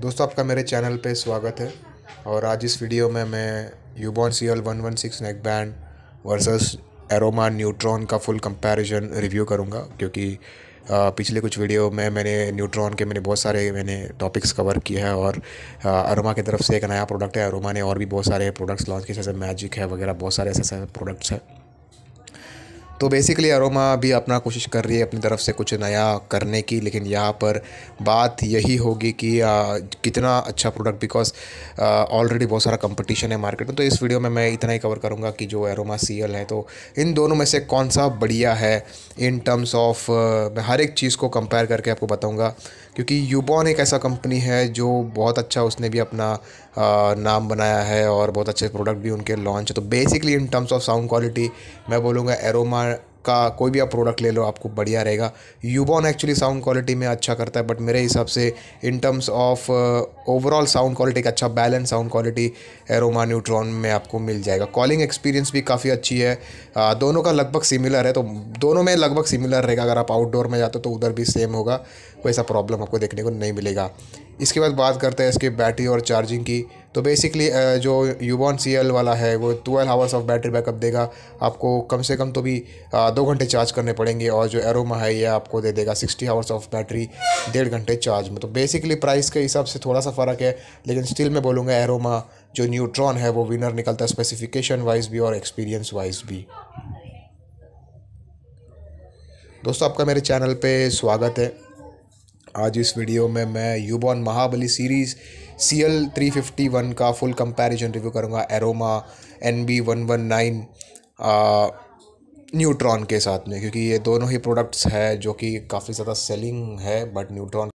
दोस्तों आपका मेरे चैनल पे स्वागत है और आज इस वीडियो में मैं Ubon C L one one six neck band versus Aroma Neutron का फुल कंपैरिजन रिव्यू करूँगा क्योंकि पिछले कुछ वीडियो में मैंने न्यूट्रॉन के मैंने बहुत सारे मैंने टॉपिक्स कवर किए हैं और अरोमा की तरफ से एक नया प्रोडक्ट है अरोमा ने और भी बहुत सारे प्रोडक्ट्स लॉन्च किए जैसे मैजिक है वगैरह बहुत सारे ऐसे ऐसे प्रोडक्ट्स हैं तो बेसिकली अरोमा भी अपना कोशिश कर रही है अपनी तरफ से कुछ नया करने की लेकिन यहाँ पर बात यही होगी कि आ, कितना अच्छा प्रोडक्ट बिकॉज ऑलरेडी बहुत सारा कंपटीशन है मार्केट में तो इस वीडियो में मैं इतना ही कवर करूँगा कि जो एरोमा सी है तो इन दोनों में से कौन सा बढ़िया है इन टर्म्स ऑफ मैं हर एक चीज़ को कंपेयर करके आपको बताऊँगा क्योंकि यूबॉन एक ऐसा कंपनी है जो बहुत अच्छा उसने भी अपना आ, नाम बनाया है और बहुत अच्छे प्रोडक्ट भी उनके लॉन्च है तो basically in terms of sound quality मैं बोलूँगा एरोमा का कोई भी आप प्रोडक्ट ले लो आपको बढ़िया रहेगा यूबॉन एक्चुअली साउंड क्वालिटी में अच्छा करता है बट मेरे हिसाब से in terms of overall sound quality का अच्छा balance sound quality Aroma Neutron में आपको मिल जाएगा कॉलिंग एक्सपीरियंस भी काफ़ी अच्छी है आ, दोनों का लगभग सिमिलर है तो दोनों में लगभग सिमिलर रहेगा अगर आप आउटडोर में जाते हो तो उधर भी सेम होगा कोई ऐसा प्रॉब्लम आपको देखने को नहीं मिलेगा इसके बाद बात करते हैं इसके बैटरी और चार्जिंग की तो बेसिकली जो यूबॉन सी एल वाला है वो twelve hours of battery backup देगा आपको कम से कम तो भी दो घंटे चार्ज करने पड़ेंगे और जो एरोमा है ये आपको दे देगा सिक्सटी आवर्स ऑफ बैटरी डेढ़ घंटे चार्ज में तो बेसिकली प्राइस के हिसाब से थोड़ा सा फ़र्क है लेकिन स्टिल मैं बोलूँगा एरोमा जो न्यूट्रॉन है वो विनर निकलता है स्पेसिफिकेशन वाइज भी और एक्सपीरियंस वाइज भी दोस्तों आपका मेरे चैनल पे स्वागत है आज इस वीडियो में मैं Ubon Mahabali series C L three fifty one का फुल कंपैरिजन रिव्यू करूँगा Aroma N B one one nine Neutron के साथ में क्योंकि ये दोनों ही प्रोडक्ट्स हैं जो कि काफ़ी ज़्यादा सेलिंग है बट न्यूट्रॉन